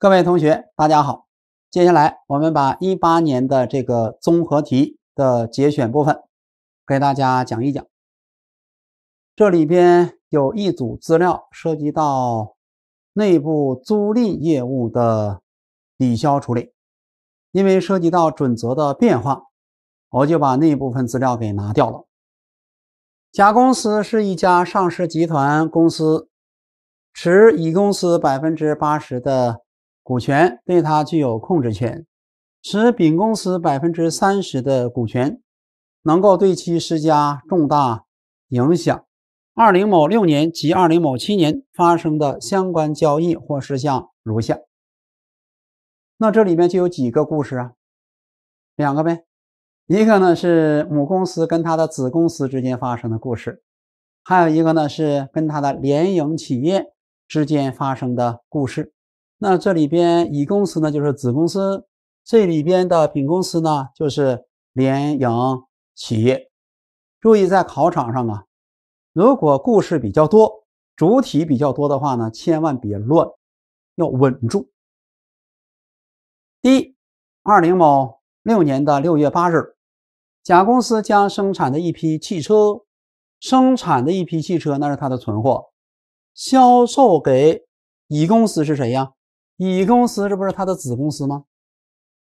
各位同学，大家好。接下来我们把一八年的这个综合题的节选部分给大家讲一讲。这里边有一组资料涉及到内部租赁业务的抵消处理，因为涉及到准则的变化，我就把那部分资料给拿掉了。甲公司是一家上市集团公司，持乙公司百分之八十的。股权对它具有控制权，持丙公司百分之三十的股权，能够对其施加重大影响。二零某六年及二零某七年发生的相关交易或事项如下。那这里面就有几个故事啊，两个呗。一个呢是母公司跟它的子公司之间发生的故事，还有一个呢是跟它的联营企业之间发生的故事。那这里边乙公司呢就是子公司，这里边的丙公司呢就是联营企业。注意在考场上啊，如果故事比较多、主体比较多的话呢，千万别乱，要稳住。一二零某六年的六月八日，甲公司将生产的一批汽车，生产的一批汽车那是它的存货，销售给乙公司是谁呀？乙公司，这不是它的子公司吗？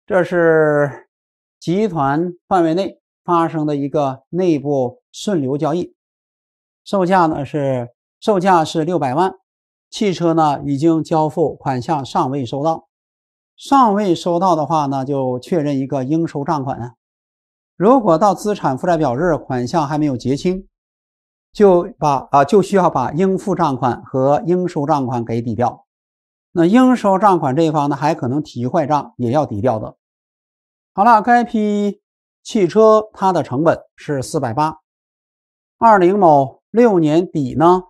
这是集团范围内发生的一个内部顺流交易，售价呢是售价是六百万，汽车呢已经交付，款项尚未收到，尚未收到的话呢，就确认一个应收账款啊。如果到资产负债表日款项还没有结清，就把啊就需要把应付账款和应收账款给抵掉。那应收账款这一方呢，还可能提坏账，也要抵掉的。好了，该批汽车它的成本是四百八二零某六年底呢，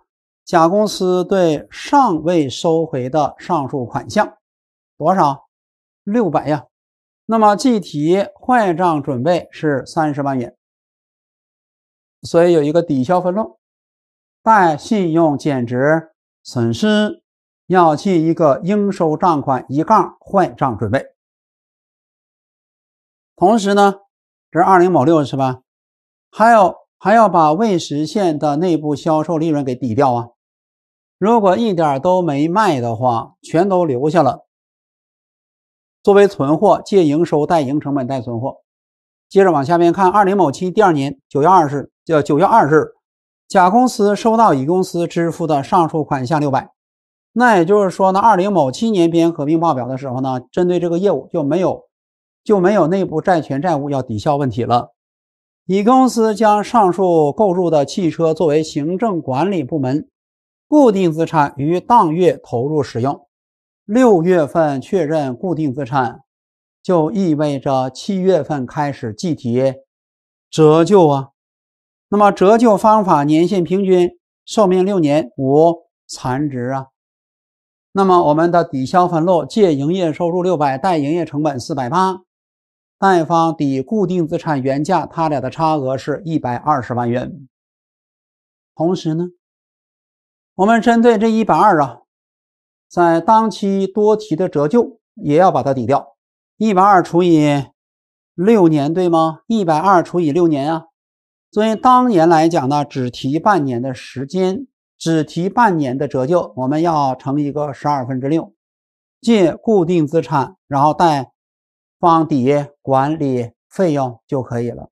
甲公司对尚未收回的上述款项多少？六百呀。那么计提坏账准备是三十万元，所以有一个抵消分录，贷信用减值损失。要记一个应收账款一杠坏账准备，同时呢，这二零某六是吧？还有还要把未实现的内部销售利润给抵掉啊！如果一点都没卖的话，全都留下了，作为存货借营收贷营成本贷存货。接着往下面看，二零某七第二年九月二十，叫九月二日，甲公司收到乙公司支付的上述款项六百。那也就是说呢，二零某七年编合并报表的时候呢，针对这个业务就没有就没有内部债权债务要抵消问题了。乙公司将上述购入的汽车作为行政管理部门固定资产于当月投入使用，六月份确认固定资产，就意味着七月份开始计提折旧啊。那么折旧方法年限平均，寿命六年，无残值啊。那么我们的抵消分录借营业收入六百，贷营业成本四百八，贷方抵固定资产原价，它俩的差额是一百二十万元。同时呢，我们针对这一百二啊，在当期多提的折旧也要把它抵掉，一百二除以六年对吗？一百二除以六年啊，所以当年来讲呢，只提半年的时间。只提半年的折旧，我们要乘一个十二分之六，借固定资产，然后贷放抵管理费用就可以了。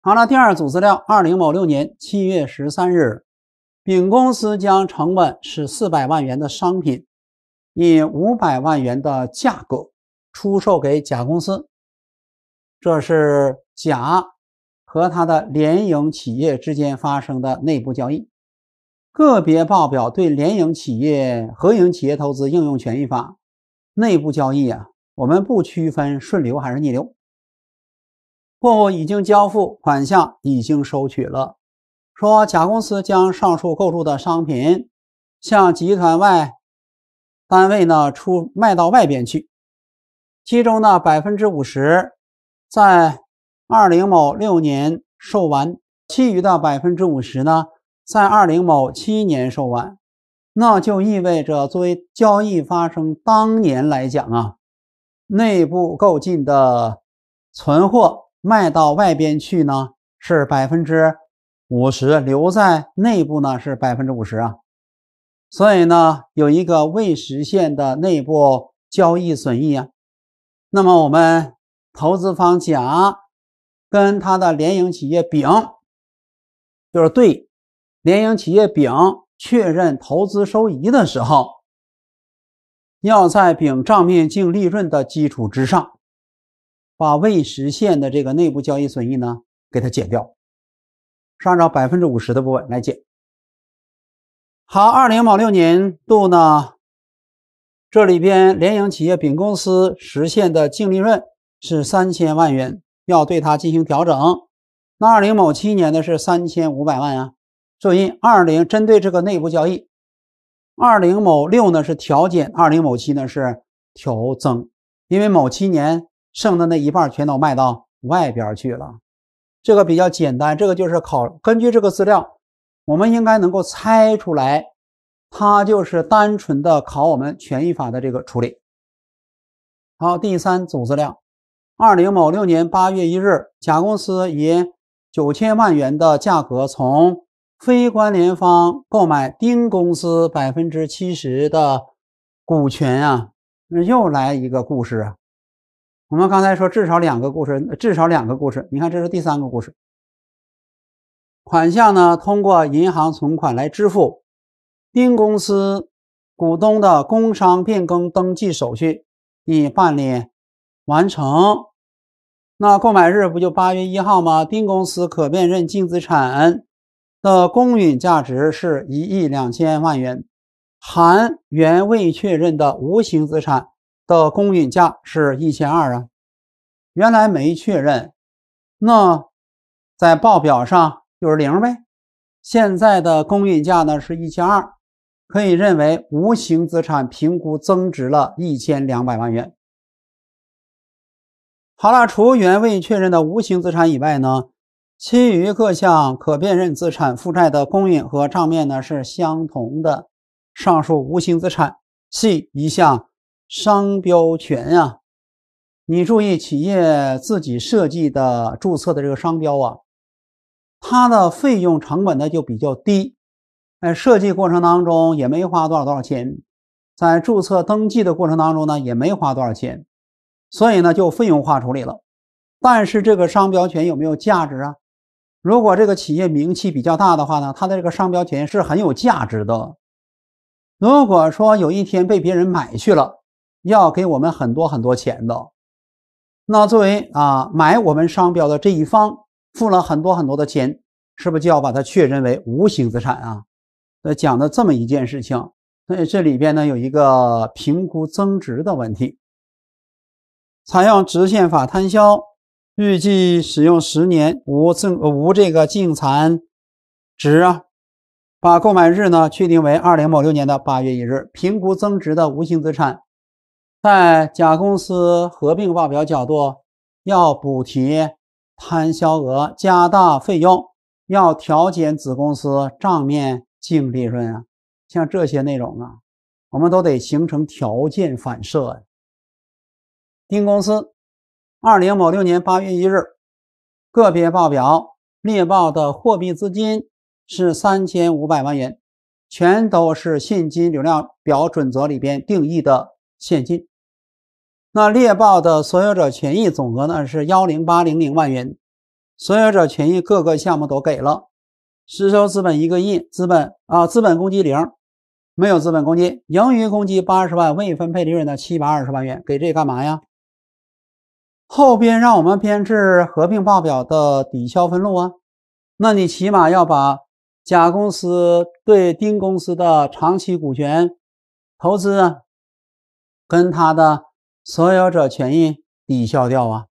好了，第二组资料，二零某六年七月十三日，丙公司将成本是四百万元的商品以五百万元的价格出售给甲公司，这是甲。和他的联营企业之间发生的内部交易，个别报表对联营企业、合营企业投资应用权益法。内部交易啊，我们不区分顺流还是逆流。货物已经交付，款项已经收取了。说甲公司将上述购入的商品向集团外单位呢出卖到外边去，其中呢百分之五十在。二零某六年售完，其余的百分之五十呢，在二零某七年售完，那就意味着作为交易发生当年来讲啊，内部购进的存货卖到外边去呢是百分之五十，留在内部呢是百分之五十啊，所以呢有一个未实现的内部交易损益啊。那么我们投资方甲。跟他的联营企业丙，就是对联营企业丙确认投资收益的时候，要在丙账面净利润的基础之上，把未实现的这个内部交易损益呢给它减掉，是按照百分之五十的部分来减。好，二零某六年度呢，这里边联营企业丙公司实现的净利润是三千万元。要对它进行调整，那二零某七年的是三千五百万呀，所以二零针对这个内部交易，二零某六呢是调减，二零某七呢是调增，因为某七年剩的那一半全都卖到外边去了，这个比较简单，这个就是考根据这个资料，我们应该能够猜出来，它就是单纯的考我们权益法的这个处理。好，第三组资料。二零某六年八月一日，甲公司以九千万元的价格从非关联方购买丁公司百分之七十的股权啊，又来一个故事啊！我们刚才说至少两个故事，至少两个故事，你看这是第三个故事。款项呢，通过银行存款来支付。丁公司股东的工商变更登记手续已办理。完成，那购买日不就八月一号吗？丁公司可辨认净资产的公允价值是一亿两千万元，含原未确认的无形资产的公允价是一千二啊，原来没确认，那在报表上就是零呗。现在的公允价呢是一千二，可以认为无形资产评估增值了一千两百万元。好了，除原未确认的无形资产以外呢，其余各项可辨认资产、负债的公允和账面呢是相同的。上述无形资产系一项商标权呀，你注意，企业自己设计的、注册的这个商标啊，它的费用成本呢就比较低，在设计过程当中也没花多少多少钱，在注册登记的过程当中呢也没花多少钱。所以呢，就费用化处理了。但是这个商标权有没有价值啊？如果这个企业名气比较大的话呢，它的这个商标权是很有价值的。如果说有一天被别人买去了，要给我们很多很多钱的，那作为啊买我们商标的这一方付了很多很多的钱，是不是就要把它确认为无形资产啊？那讲的这么一件事情，那这里边呢有一个评估增值的问题。采用直线法摊销，预计使用十年，无增无这个净残值啊。把购买日呢确定为二零某六年的八月一日。评估增值的无形资产，在甲公司合并报表角度，要补贴摊销额，加大费用，要调减子公司账面净利润啊。像这些内容啊，我们都得形成条件反射呀。丁公司二零某六年八月一日个别报表列报的货币资金是三千五百万元，全都是现金流量表准则里边定义的现金。那列报的所有者权益总额呢是幺零八零零万元，所有者权益各个项目都给了，实收资本一个亿，资本啊，资本公积零，没有资本公积，盈余公积八十万，未分配利润呢七百二十万元，给这干嘛呀？后边让我们编制合并报表的抵消分录啊，那你起码要把甲公司对丁公司的长期股权投资啊，跟他的所有者权益抵消掉啊，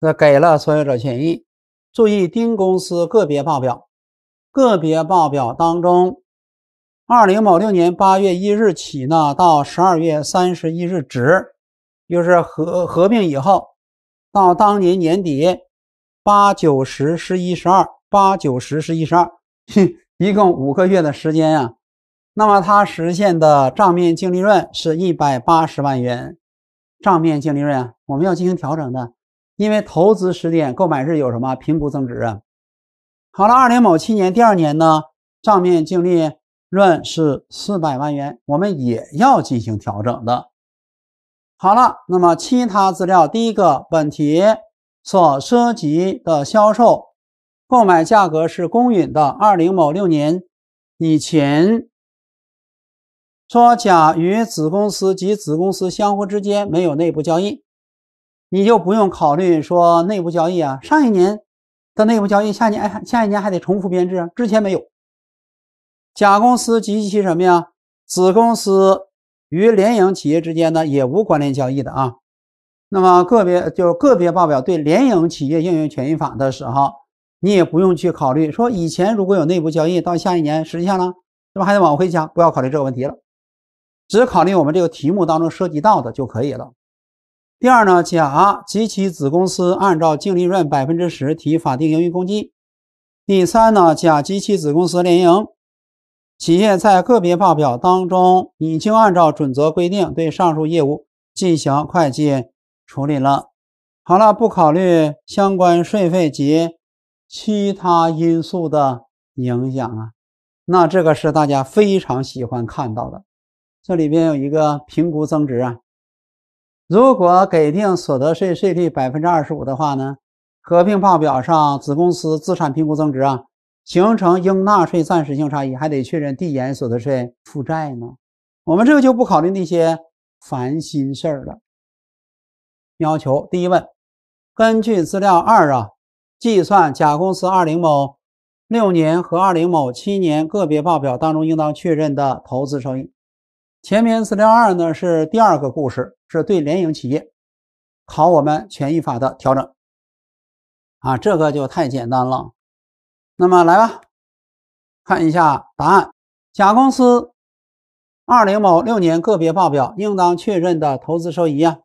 这给了所有者权益。注意丁公司个别报表，个别报表当中，二零某六年八月一日起呢，到十二月三十一日止。就是合合并以后，到当年年底八九十十一十二八九十十一十二，一共五个月的时间啊。那么它实现的账面净利润是一百八十万元，账面净利润啊，我们要进行调整的，因为投资时点购买日有什么评估增值啊？好了，二零某七年第二年呢，账面净利润是四百万元，我们也要进行调整的。好了，那么其他资料，第一个，本题所涉及的销售、购买价格是公允的。二零某六年以前，说甲与子公司及子公司相互之间没有内部交易，你就不用考虑说内部交易啊。上一年的内部交易，下年哎下一年还得重复编制，之前没有。甲公司及其什么呀？子公司。与联营企业之间呢也无关联交易的啊，那么个别就是个别报表对联营企业应用权益法的时候，你也不用去考虑说以前如果有内部交易到下一年，实际上呢是不还得往回加，不要考虑这个问题了，只考虑我们这个题目当中涉及到的就可以了。第二呢，甲及其子公司按照净利润百分之十提法定盈余公积。第三呢，甲及其子公司联营。企业在个别报表当中已经按照准则规定对上述业务进行会计处理了。好了，不考虑相关税费及其他因素的影响啊，那这个是大家非常喜欢看到的。这里边有一个评估增值啊，如果给定所得税税率百分之二十五的话呢，合并报表上子公司资产评估增值啊。形成应纳税暂时性差异，还得确认递延所得税负债呢。我们这个就不考虑那些烦心事儿了。要求第一问，根据资料二啊，计算甲公司二零某六年和二零某七年个别报表当中应当确认的投资收益。前面资料二呢是第二个故事，是对联营企业考我们权益法的调整啊，这个就太简单了。那么来吧，看一下答案。甲公司二零某六年个别报表应当确认的投资收益啊，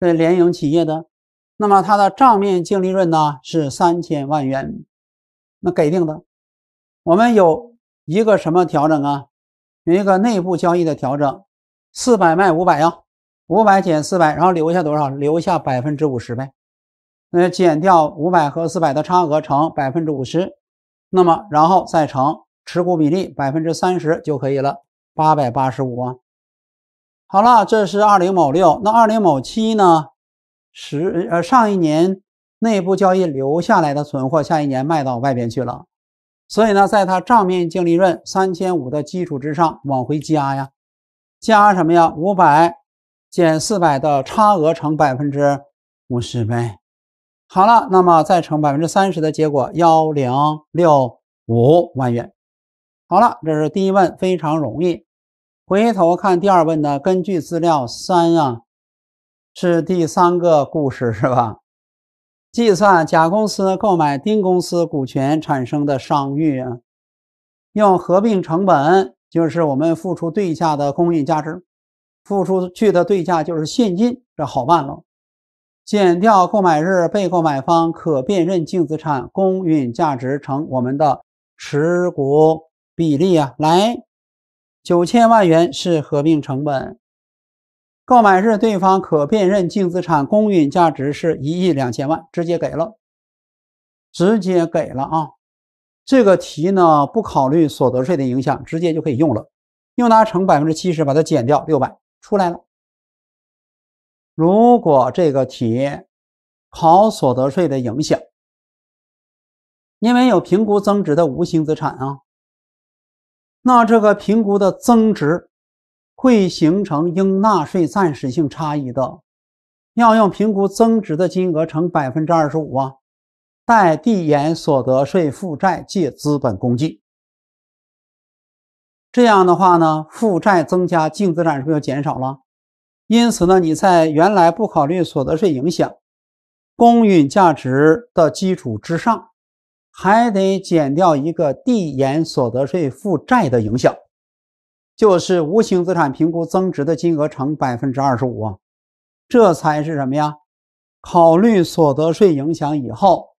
对联营企业的，那么它的账面净利润呢是三千万元，那给定的。我们有一个什么调整啊？有一个内部交易的调整，四百卖五百呀，五百减四百，然后留下多少？留下百分之五十呗。那减掉五百和四百的差额，乘百分之五十。那么，然后再乘持股比例百分之三十就可以了，八百八十五啊。好了，这是二零某六。那二零某七呢？十呃，上一年内部交易留下来的存货，下一年卖到外边去了，所以呢，在它账面净利润三千五的基础之上往回加呀，加什么呀？五百减四百的差额乘百分之五十呗。好了，那么再乘百分之三十的结果幺零六五万元。好了，这是第一问，非常容易。回头看第二问呢？根据资料三啊，是第三个故事是吧？计算甲公司购买丁公司股权产生的商誉，用合并成本，就是我们付出对价的公允价值。付出去的对价就是现金，这好办了。减掉购买日被购买方可辨认净资产公允价值乘我们的持股比例啊，来九千万元是合并成本。购买日对方可辨认净资产公允价值是一亿两千万，直接给了，直接给了啊。这个题呢不考虑所得税的影响，直接就可以用了，用它乘百分之七十把它减掉，六百出来了。如果这个题考所得税的影响，因为有评估增值的无形资产啊，那这个评估的增值会形成应纳税暂时性差异的，要用评估增值的金额乘百分之二十五啊，代递延所得税负债借资本公积。这样的话呢，负债增加，净资产是不是就减少了？因此呢，你在原来不考虑所得税影响公允价值的基础之上，还得减掉一个递延所得税负债的影响，就是无形资产评估增值的金额乘百分之二十五，这才是什么呀？考虑所得税影响以后，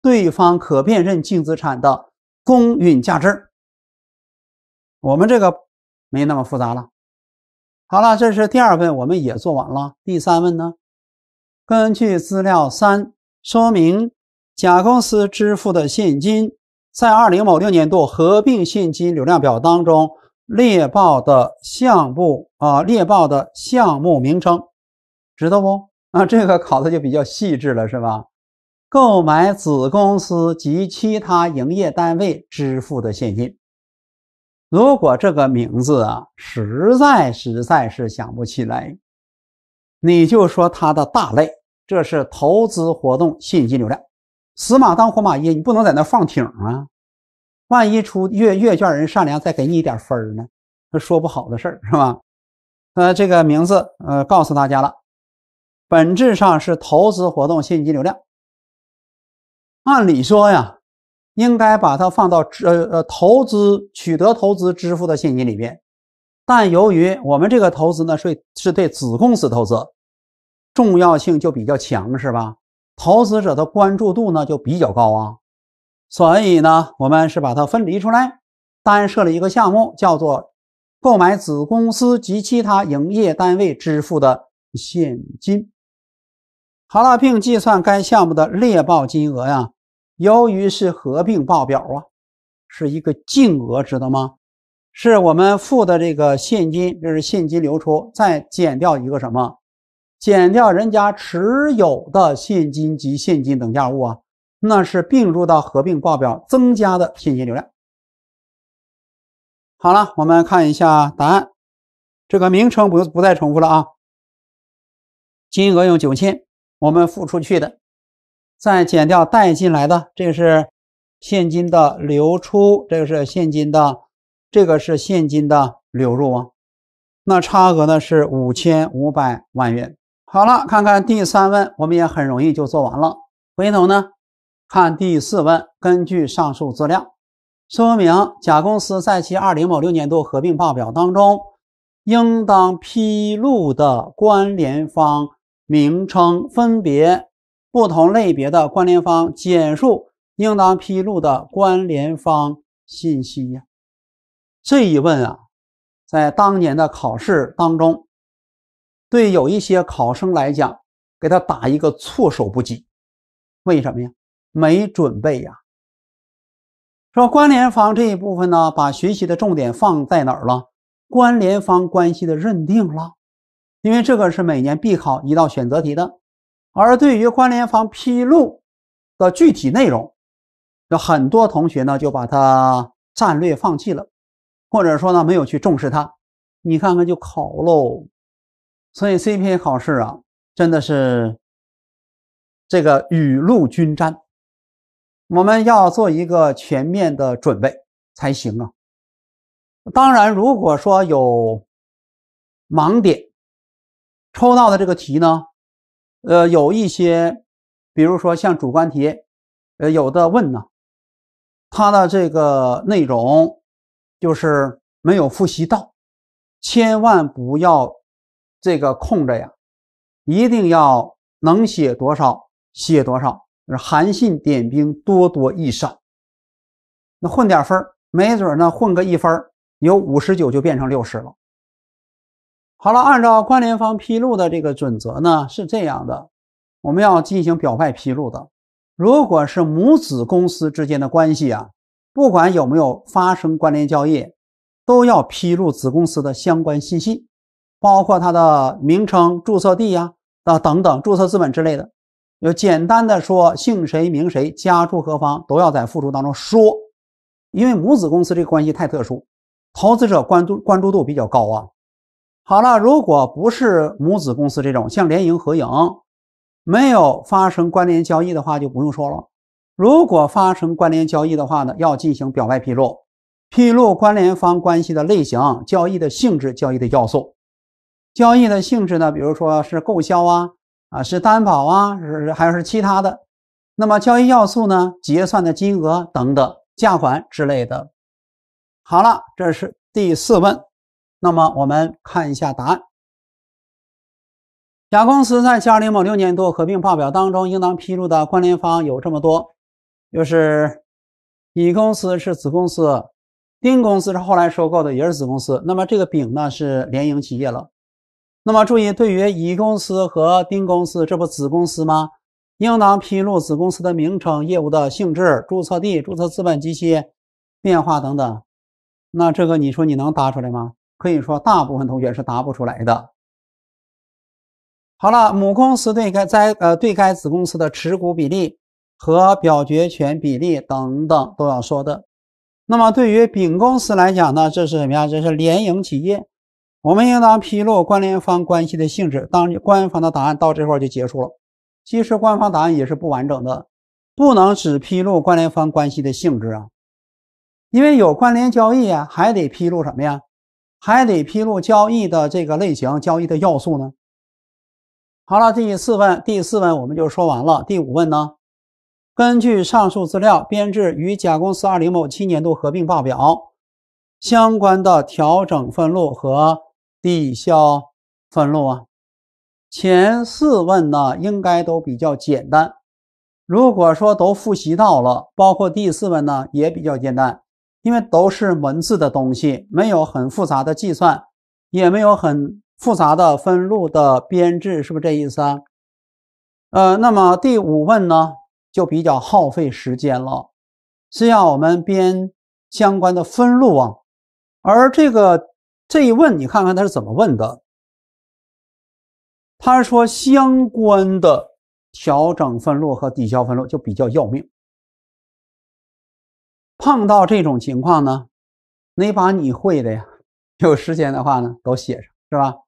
对方可辨认净资产的公允价值。我们这个没那么复杂了。好了，这是第二问，我们也做完了。第三问呢？根据资料三说明，甲公司支付的现金在二零某六年度合并现金流量表当中列报的项目啊，列报的项目名称知道不？啊，这个考的就比较细致了，是吧？购买子公司及其他营业单位支付的现金。如果这个名字啊，实在实在是想不起来，你就说它的大类，这是投资活动吸引金流量，死马当活马医，你不能在那放挺啊，万一出阅阅卷人善良，再给你一点分呢？呢，说不好的事儿是吧？呃，这个名字呃，告诉大家了，本质上是投资活动吸引金流量，按理说呀。应该把它放到呃呃投资取得投资支付的现金里边，但由于我们这个投资呢税是对子公司投资，重要性就比较强是吧？投资者的关注度呢就比较高啊，所以呢我们是把它分离出来，单设了一个项目，叫做购买子公司及其他营业单位支付的现金。好了，并计算该项目的列报金额呀。由于是合并报表啊，是一个净额，知道吗？是我们付的这个现金，这是现金流出，再减掉一个什么？减掉人家持有的现金及现金等价物啊，那是并入到合并报表增加的现金流量。好了，我们看一下答案，这个名称不不再重复了啊。金额用九千，我们付出去的。再减掉带进来的，这个是现金的流出，这个是现金的，这个是现金的流入啊。那差额呢是五千五百万元。好了，看看第三问，我们也很容易就做完了。回头呢，看第四问，根据上述资料，说明甲公司在其二零某六年度合并报表当中，应当披露的关联方名称分别。不同类别的关联方，简述应当披露的关联方信息呀。这一问啊，在当年的考试当中，对有一些考生来讲，给他打一个措手不及。为什么呀？没准备呀。说关联方这一部分呢，把学习的重点放在哪儿了？关联方关系的认定了，因为这个是每年必考一道选择题的。而对于关联方披露的具体内容，那很多同学呢就把它战略放弃了，或者说呢没有去重视它。你看看就考喽。所以 C P A 考试啊，真的是这个雨露均沾，我们要做一个全面的准备才行啊。当然，如果说有盲点，抽到的这个题呢。呃，有一些，比如说像主观题，呃，有的问呢，他的这个内容就是没有复习到，千万不要这个空着呀，一定要能写多少写多少，韩信点兵多多益少，那混点分，没准呢混个一分，有五十九就变成六十了。好了，按照关联方披露的这个准则呢，是这样的，我们要进行表外披露的。如果是母子公司之间的关系啊，不管有没有发生关联交易，都要披露子公司的相关信息，包括它的名称、注册地呀、啊等等、注册资本之类的。要简单的说，姓谁名谁、家住何方，都要在附注当中说，因为母子公司这个关系太特殊，投资者关注关注度比较高啊。好了，如果不是母子公司这种像联营合营，没有发生关联交易的话，就不用说了。如果发生关联交易的话呢，要进行表外披露，披露关联方关系的类型、交易的性质、交易的要素、交易的性质呢，比如说是购销啊、啊是担保啊，是还有是其他的。那么交易要素呢，结算的金额等等价款之类的。好了，这是第四问。那么我们看一下答案。甲公司在二零某六年度合并报表当中应当披露的关联方有这么多，就是乙公司是子公司，丁公司是后来收购的也是子公司。那么这个丙呢是联营企业了。那么注意，对于乙公司和丁公司，这不子公司吗？应当披露子公司的名称、业务的性质、注册地、注册资本及其变化等等。那这个你说你能答出来吗？可以说，大部分同学是答不出来的。好了，母公司对该在呃对该子公司的持股比例和表决权比例等等都要说的。那么对于丙公司来讲呢，这是什么呀？这是联营企业，我们应当披露关联方关系的性质。当官方的答案到这块就结束了，其实官方答案也是不完整的，不能只披露关联方关系的性质啊，因为有关联交易啊，还得披露什么呀？还得披露交易的这个类型、交易的要素呢。好了，第四问、第四问我们就说完了。第五问呢，根据上述资料编制与甲公司二零某七年度合并报表相关的调整分录和抵消分录啊。前四问呢应该都比较简单，如果说都复习到了，包括第四问呢也比较简单。因为都是文字的东西，没有很复杂的计算，也没有很复杂的分路的编制，是不是这意思啊？呃，那么第五问呢，就比较耗费时间了，是要我们编相关的分路啊。而这个这一问，你看看他是怎么问的？他说相关的调整分路和抵消分路就比较要命。碰到这种情况呢，你把你会的呀，有时间的话呢，都写上，是吧？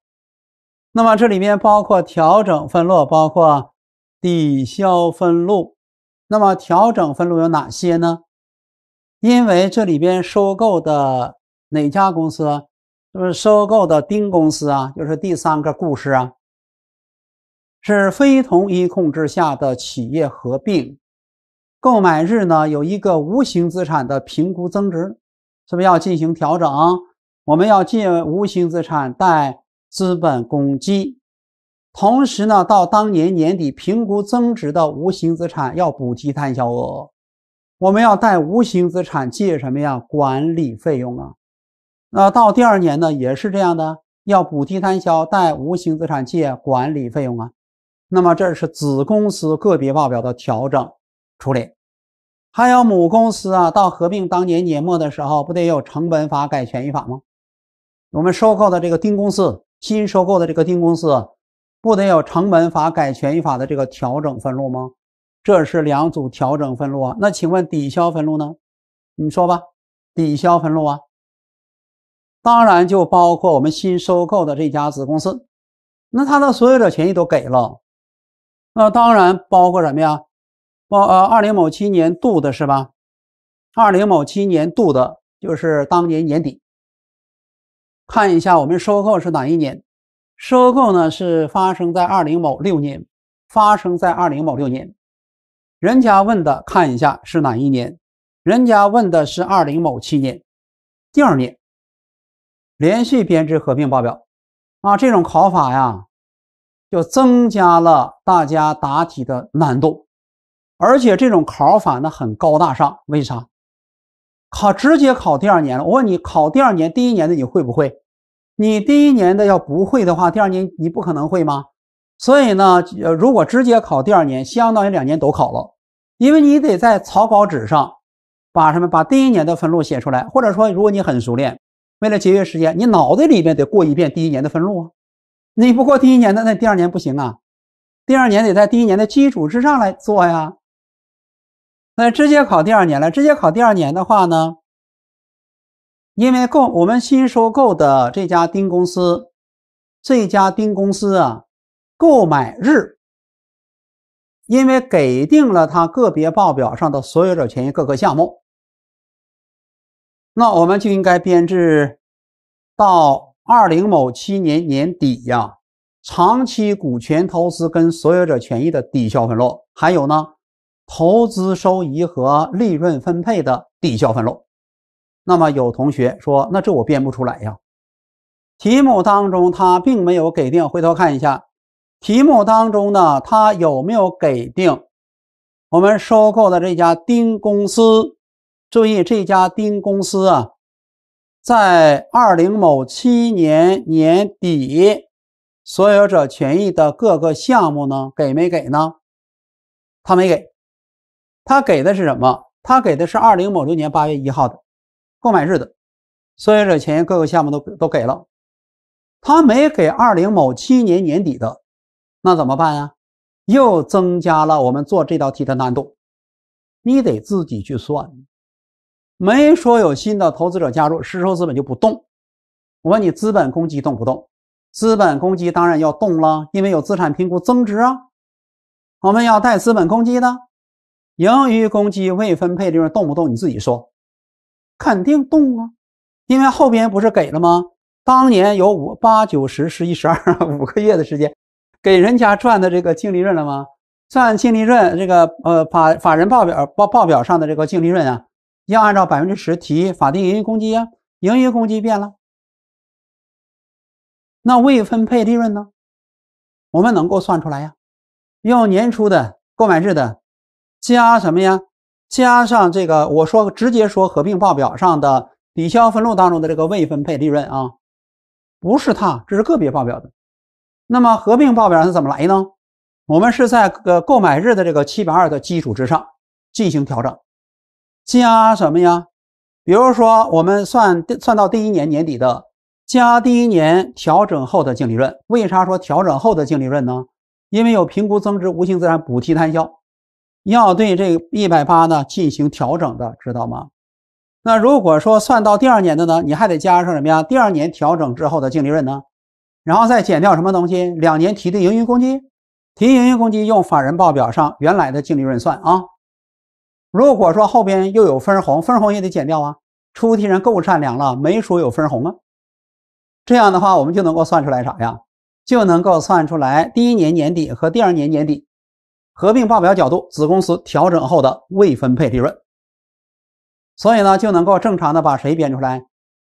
那么这里面包括调整分录，包括抵消分录。那么调整分录有哪些呢？因为这里边收购的哪家公司？就是收购的丁公司啊，就是第三个故事啊，是非同一控制下的企业合并。购买日呢有一个无形资产的评估增值，是不是要进行调整？我们要借无形资产贷资本公积。同时呢，到当年年底评估增值的无形资产要补提摊销额，我们要贷无形资产借什么呀？管理费用啊。那到第二年呢，也是这样的，要补提摊销，贷无形资产借管理费用啊。那么这是子公司个别报表的调整。处理，还有母公司啊，到合并当年年末的时候，不得有成本法改权益法吗？我们收购的这个丁公司，新收购的这个丁公司，不得有成本法改权益法的这个调整分录吗？这是两组调整分录啊。那请问抵消分录呢？你说吧，抵消分录啊，当然就包括我们新收购的这家子公司，那他的所有者权益都给了，那当然包括什么呀？呃，二零某七年度的是吧？二零某七年度的就是当年年底。看一下我们收购是哪一年？收购呢是发生在二零某六年，发生在二零某六年。人家问的看一下是哪一年？人家问的是二零某七年，第二年连续编制合并报表啊，这种考法呀，就增加了大家答题的难度。而且这种考法呢很高大上，为啥？考直接考第二年了。我问你，考第二年，第一年的你会不会？你第一年的要不会的话，第二年你不可能会吗？所以呢，呃，如果直接考第二年，相当于两年都考了，因为你得在草稿纸上把什么把第一年的分录写出来，或者说，如果你很熟练，为了节约时间，你脑袋里面得过一遍第一年的分录啊。你不过第一年的，那第二年不行啊，第二年得在第一年的基础之上来做呀。那直接考第二年了。直接考第二年的话呢，因为购我们新收购的这家丁公司，这家丁公司啊，购买日，因为给定了他个别报表上的所有者权益各个项目，那我们就应该编制到二零某七年年底呀，长期股权投资跟所有者权益的抵消分录。还有呢。投资收益和利润分配的抵消分录。那么有同学说：“那这我编不出来呀。”题目当中他并没有给定。回头看一下，题目当中呢，他有没有给定？我们收购的这家丁公司，注意这家丁公司啊，在二零某七年年底，所有者权益的各个项目呢，给没给呢？他没给。他给的是什么？他给的是二零某六年八月一号的购买日的，所有者权益各个项目都都给了，他没给二零某七年年底的，那怎么办呀？又增加了我们做这道题的难度，你得自己去算。没说有新的投资者加入，实收资本就不动。我问你，资本公积动不动？资本公积当然要动了，因为有资产评估增值啊，我们要带资本公积的。盈余公积未分配利润动不动你自己说，肯定动啊，因为后边不是给了吗？当年有五八九十十一十二 五个月的时间，给人家赚的这个净利润了吗？赚净利润这个呃法法人报表报报表上的这个净利润啊，要按照百分之十提法定盈余公积呀，盈余公积变了，那未分配利润呢？我们能够算出来呀，用年初的购买日的。加什么呀？加上这个，我说直接说合并报表上的抵消分录当中的这个未分配利润啊，不是它，这是个别报表的。那么合并报表是怎么来呢？我们是在呃购买日的这个七百二的基础之上进行调整，加什么呀？比如说我们算算到第一年年底的，加第一年调整后的净利润。为啥说调整后的净利润呢？因为有评估增值、无形资产补提摊销。要对这个一百八呢进行调整的，知道吗？那如果说算到第二年的呢，你还得加上什么呀？第二年调整之后的净利润呢，然后再减掉什么东西？两年提的盈余公积，提盈余公积用法人报表上原来的净利润算啊。如果说后边又有分红，分红也得减掉啊。出题人够善良了，没说有分红啊。这样的话，我们就能够算出来啥呀？就能够算出来第一年年底和第二年年底。合并报表角度，子公司调整后的未分配利润，所以呢就能够正常的把谁编出来，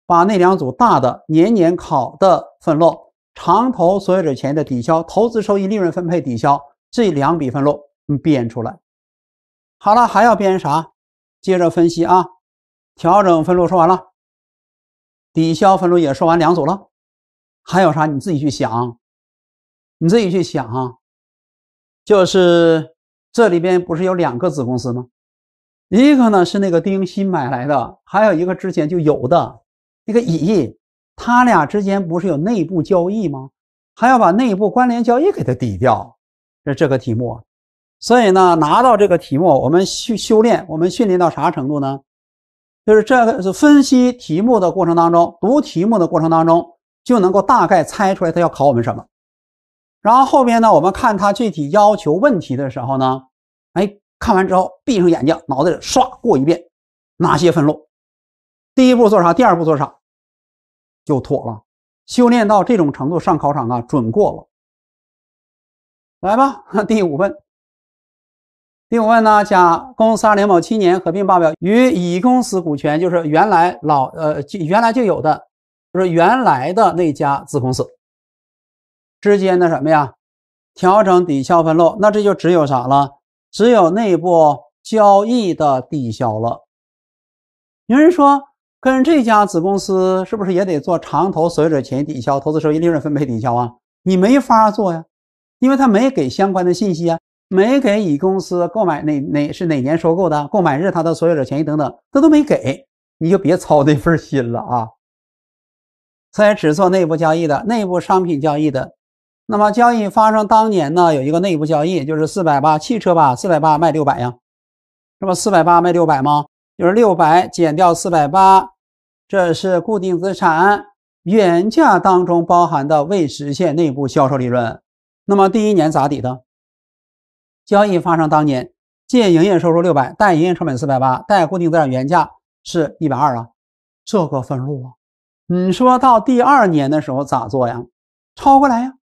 把那两组大的年年考的分录，长投所有者权益的抵消，投资收益、利润分配抵消这两笔分录编出来。好了，还要编啥？接着分析啊，调整分录说完了，抵消分录也说完两组了，还有啥？你自己去想，你自己去想。啊。就是这里边不是有两个子公司吗？一个呢是那个丁新买来的，还有一个之前就有的。那个乙，他俩之间不是有内部交易吗？还要把内部关联交易给他抵掉。这这个题目啊，所以呢，拿到这个题目，我们修修炼，我们训练到啥程度呢？就是这个分析题目的过程当中，读题目的过程当中，就能够大概猜出来他要考我们什么。然后后边呢，我们看他具体要求问题的时候呢，哎，看完之后闭上眼睛，脑袋里唰过一遍，哪些分录，第一步做啥，第二步做啥，就妥了。修炼到这种程度，上考场啊，准过了。来吧，第五问。第五问呢，甲公司二零某七年合并报表与乙公司股权，就是原来老呃原来就有的，就是原来的那家子公司。之间的什么呀？调整抵消分录，那这就只有啥了？只有内部交易的抵消了。有人说，跟这家子公司是不是也得做长投所有者权益抵消、投资收益、利润分配抵消啊？你没法做呀，因为他没给相关的信息啊，没给乙公司购买哪哪是哪年收购的、购买日他的所有者权益等等，他都没给，你就别操那份心了啊。所以只做内部交易的、内部商品交易的。那么交易发生当年呢，有一个内部交易，就是四百八汽车吧，四百八卖六百呀，是吧？四百八卖六百吗？就是六百减掉四百八，这是固定资产原价当中包含的未实现内部销售利润。那么第一年咋抵的？交易发生当年借营业收入六百，贷营业成本四百八，贷固定资产原价是一百二啊，这个分录啊，你说到第二年的时候咋做呀？抄过来呀？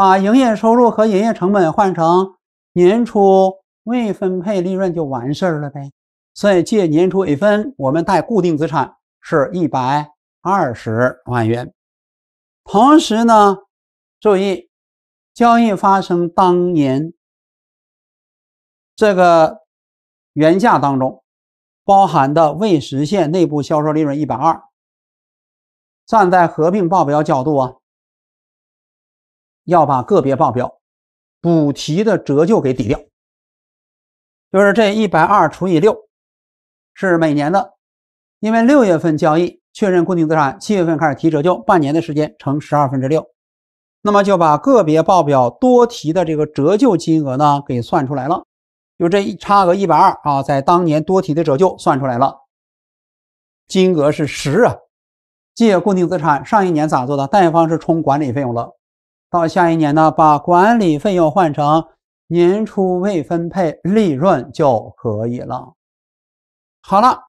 把营业收入和营业成本换成年初未分配利润就完事儿了呗。所以借年初一分，我们贷固定资产是一百二十万元。同时呢，注意交易发生当年这个原价当中包含的未实现内部销售利润一百二。站在合并报表角度啊。要把个别报表补提的折旧给抵掉，就是这一百二除以六是每年的，因为六月份交易确认固定资产，七月份开始提折旧，半年的时间乘十二分之六，那么就把个别报表多提的这个折旧金额呢给算出来了，就这一差额一百二啊，在当年多提的折旧算出来了，金额是十啊，借固定资产上一年咋做的，贷方是冲管理费用了。到下一年呢，把管理费用换成年初未分配利润就可以了。好了，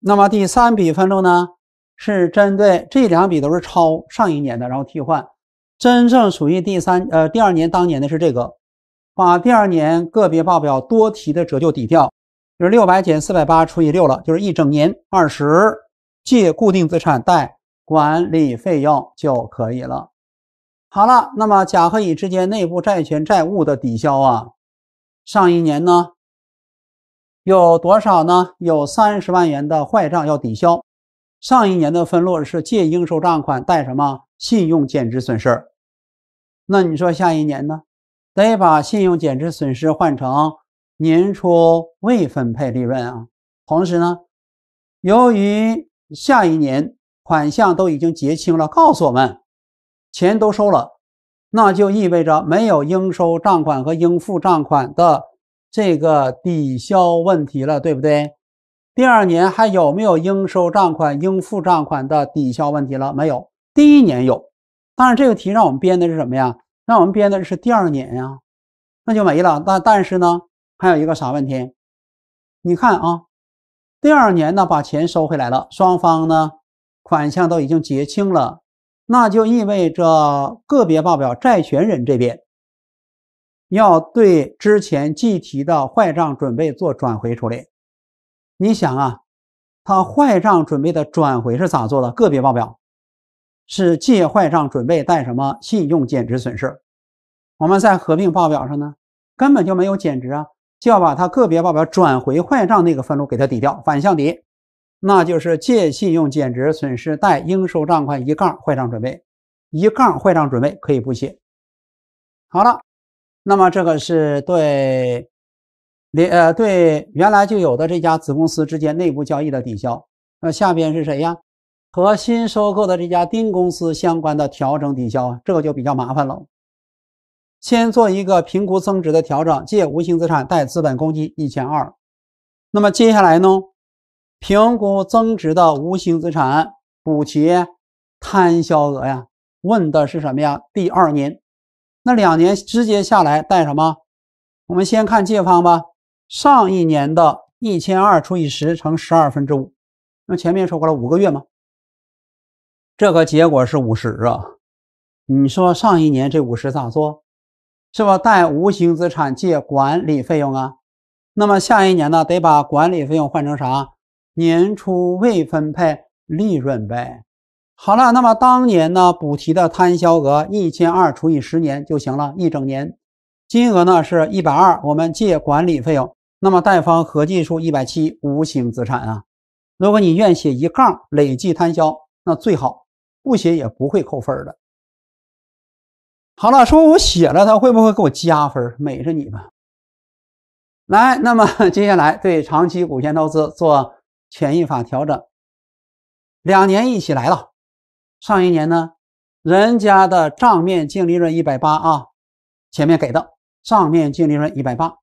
那么第三笔分录呢，是针对这两笔都是超上一年的，然后替换，真正属于第三呃第二年当年的是这个，把第二年个别报表多提的折旧抵掉，就是六百减四百八除以六了，就是一整年二十，借固定资产，贷管理费用就可以了。好了，那么甲和乙之间内部债权债务的抵消啊，上一年呢有多少呢？有三十万元的坏账要抵消。上一年的分录是借应收账款，贷什么？信用减值损失。那你说下一年呢？得把信用减值损失换成年初未分配利润啊。同时呢，由于下一年款项都已经结清了，告诉我们。钱都收了，那就意味着没有应收账款和应付账款的这个抵消问题了，对不对？第二年还有没有应收账款、应付账款的抵消问题了？没有。第一年有，但是这个题让我们编的是什么呀？让我们编的是第二年呀，那就没了。但但是呢，还有一个啥问题？你看啊，第二年呢，把钱收回来了，双方呢款项都已经结清了。那就意味着个别报表债权人这边要对之前计提的坏账准备做转回处理。你想啊，他坏账准备的转回是咋做的？个别报表是借坏账准备贷什么信用减值损失。我们在合并报表上呢，根本就没有减值啊，就要把他个别报表转回坏账那个分录给他抵掉，反向抵。那就是借信用减值损失，贷应收账款一杠坏账准备，一杠坏账准备可以不写。好了，那么这个是对，你呃对原来就有的这家子公司之间内部交易的抵消。那下边是谁呀？和新收购的这家丁公司相关的调整抵消，这个就比较麻烦了。先做一个评估增值的调整，借无形资产，贷资本公积一千二。那么接下来呢？评估增值的无形资产补齐摊销额呀？问的是什么呀？第二年，那两年直接下来贷什么？我们先看借方吧。上一年的一千二除以十乘十二分之五，那前面说过了五个月吗？这个结果是五十啊。你说上一年这五十咋做？是吧？贷无形资产借管理费用啊。那么下一年呢？得把管理费用换成啥？年初未分配利润呗。好了，那么当年呢，补提的摊销额一千二除以十年就行了，一整年，金额呢是一百二，我们借管理费用，那么贷方合计数一百七，无形资产啊。如果你愿写一杠累计摊销，那最好，不写也不会扣分的。好了，说我写了，他会不会给我加分？美着你吧。来，那么 接下来对长期股权投资做。权益法调整，两年一起来了。上一年呢，人家的账面净利润一百八啊，前面给的账面净利润一百八，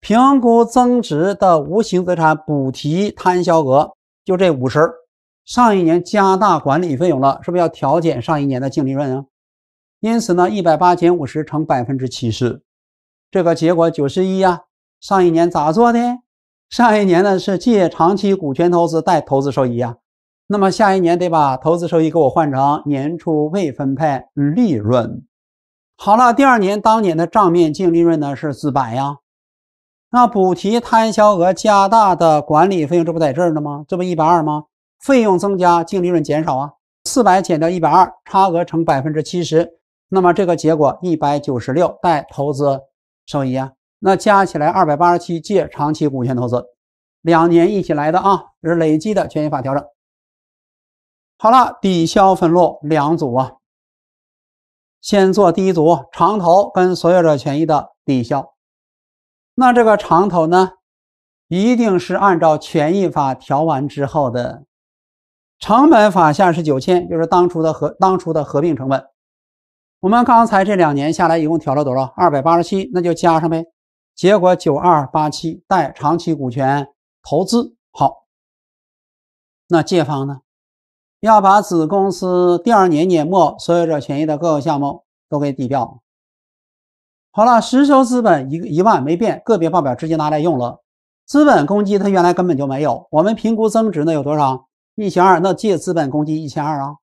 评估增值的无形资产补提摊销额就这五十。上一年加大管理费用了，是不是要调减上一年的净利润啊？因此呢，一百八减五十乘百分之七十，这个结果九十一啊。上一年咋做的？上一年呢是借长期股权投资贷投资收益啊，那么下一年得把投资收益给我换成年初未分配利润。好了，第二年当年的账面净利润呢是四百呀，那补提摊销额加大的管理费用，这不在这儿呢吗？这不一百二吗？费用增加，净利润减少啊，四百减掉一百二，差额乘百分之七十，那么这个结果一百九十六贷投资收益啊。那加起来二百八十七，借长期股权投资，两年一起来的啊，这是累计的权益法调整。好了，抵消分录两组啊，先做第一组长投跟所有者权益的抵消。那这个长投呢，一定是按照权益法调完之后的成本法下是九千，就是当初的合当初的合并成本。我们刚才这两年下来一共调了多少？二百八十七，那就加上呗。结果九二八七贷长期股权投资好，那借方呢？要把子公司第二年年末所有者权益的各个项目都给抵掉。好了，实收资本一一万没变，个别报表直接拿来用了。资本公积它原来根本就没有，我们评估增值呢有多少？一千二，那借资本公积一千二啊。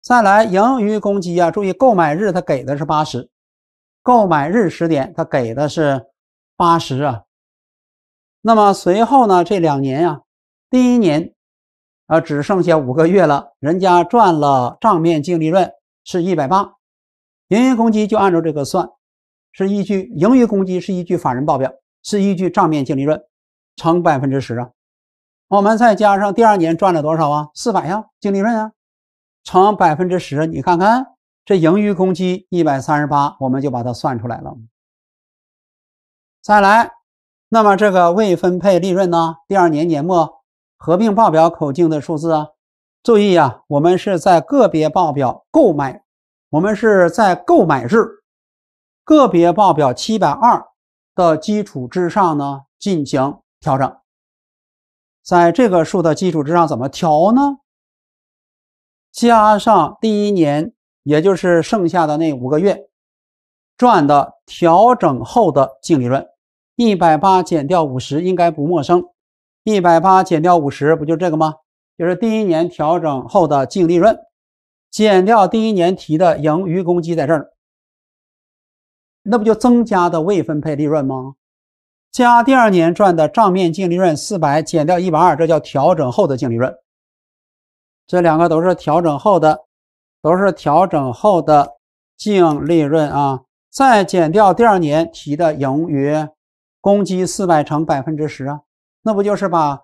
再来盈余公积啊，注意购买日它给的是八十，购买日十点它给的是。八十啊，那么随后呢？这两年啊，第一年，啊，只剩下五个月了，人家赚了账面净利润是一百八，盈余公积就按照这个算，是依据盈余公积是依据法人报表，是依据账面净利润乘百分之十啊。我们再加上第二年赚了多少啊？四百呀，净利润啊，乘百分之十，你看看这盈余公积一百三十八，我们就把它算出来了。再来，那么这个未分配利润呢？第二年年末合并报表口径的数字啊。注意啊，我们是在个别报表购买，我们是在购买日个别报表七百二的基础之上呢进行调整。在这个数的基础之上怎么调呢？加上第一年，也就是剩下的那五个月赚的调整后的净利润。一百八减掉五十应该不陌生，一百八减掉五十不就这个吗？就是第一年调整后的净利润，减掉第一年提的盈余公积在这儿，那不就增加的未分配利润吗？加第二年赚的账面净利润四百减掉一百二，这叫调整后的净利润。这两个都是调整后的，都是调整后的净利润啊。再减掉第二年提的盈余。公积四百乘百分之十啊，那不就是把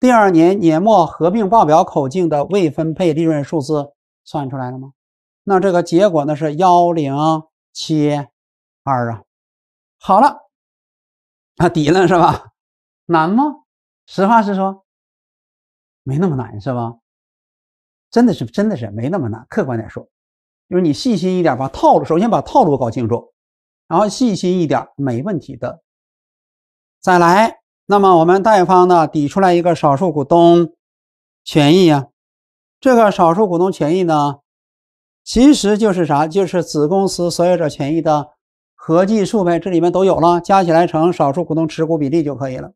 第二年年末合并报表口径的未分配利润数字算出来了吗？那这个结果呢是幺零七二啊。好了，啊，底了是吧？难吗？实话实说，没那么难是吧？真的是，真的是没那么难。客观点说，就是你细心一点，把套路首先把套路搞清楚，然后细心一点，没问题的。再来，那么我们贷方呢抵出来一个少数股东权益呀，这个少数股东权益呢，其实就是啥？就是子公司所有者权益的合计数呗，这里面都有了，加起来乘少数股东持股比例就可以了。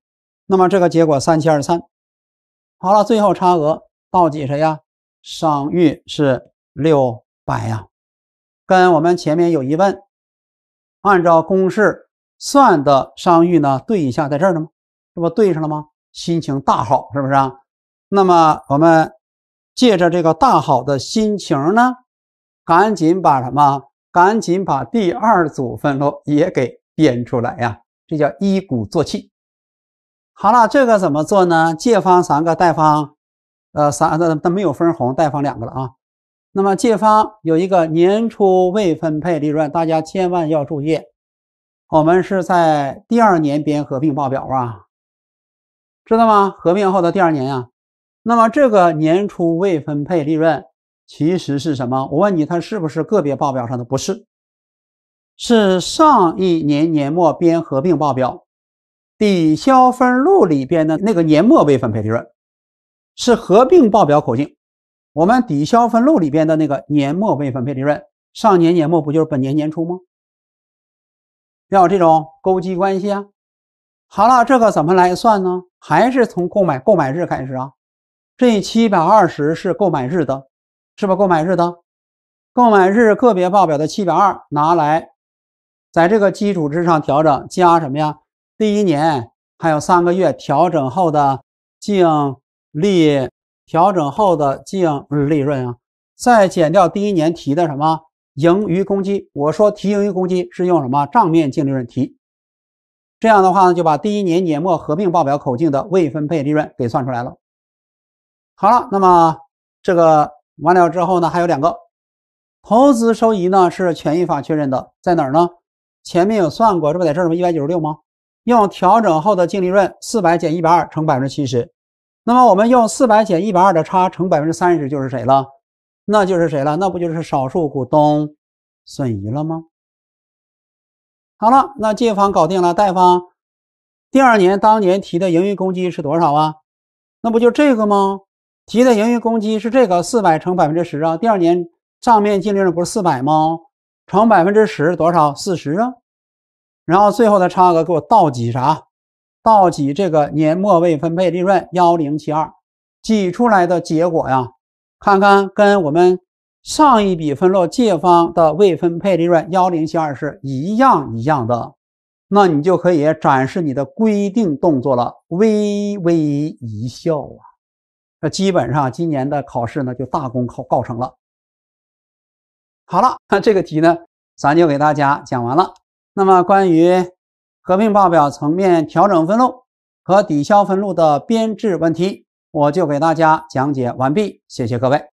那么这个结果三七二三，好了，最后差额到底谁呀？商誉是六百呀，跟我们前面有疑问，按照公式。算的商誉呢？对一下，在这儿呢吗？这不对上了吗？心情大好，是不是啊？那么我们借着这个大好的心情呢，赶紧把什么？赶紧把第二组分录也给编出来呀！这叫一鼓作气。好了，这个怎么做呢？借方三个，贷方，呃，三那那没有分红，贷方两个了啊。那么借方有一个年初未分配利润，大家千万要注意。我们是在第二年编合并报表啊，知道吗？合并后的第二年啊，那么这个年初未分配利润其实是什么？我问你，它是不是个别报表上的？不是，是上一年年末编合并报表抵消分录里边的那个年末未分配利润，是合并报表口径。我们抵消分录里边的那个年末未分配利润，上年年末不就是本年年初吗？要有这种勾稽关系啊！好了，这个怎么来算呢？还是从购买购买日开始啊？这七百二十是购买日的，是吧？购买日的，购买日个别报表的七百二拿来，在这个基础之上调整，加什么呀？第一年还有三个月，调整后的净利，调整后的净利润啊，再减掉第一年提的什么？盈余公积，我说提盈余公积是用什么账面净利润提？这样的话呢，就把第一年年末合并报表口径的未分配利润给算出来了。好了，那么这个完了之后呢，还有两个投资收益呢，是权益法确认的，在哪儿呢？前面有算过，这不在这儿吗？一百九十六吗？用调整后的净利润四百减一百二乘百分之七十，那么我们用四百减一百二的差乘百分之三十就是谁了？那就是谁了？那不就是少数股东损益了吗？好了，那借方搞定了，贷方第二年当年提的盈余公积是多少啊？那不就这个吗？提的盈余公积是这个四百乘百分之十啊。第二年账面净利润不是四百吗？乘百分之十多少？四十啊。然后最后的差额给我倒挤啥？倒挤这个年末未分配利润幺零七二，挤出来的结果呀。看看跟我们上一笔分录借方的未分配利润幺零七二是一样一样的，那你就可以展示你的规定动作了，微微一笑啊，那基本上今年的考试呢就大功告告成了。好了，那这个题呢，咱就给大家讲完了。那么关于合并报表层面调整分录和抵消分录的编制问题。我就给大家讲解完毕，谢谢各位。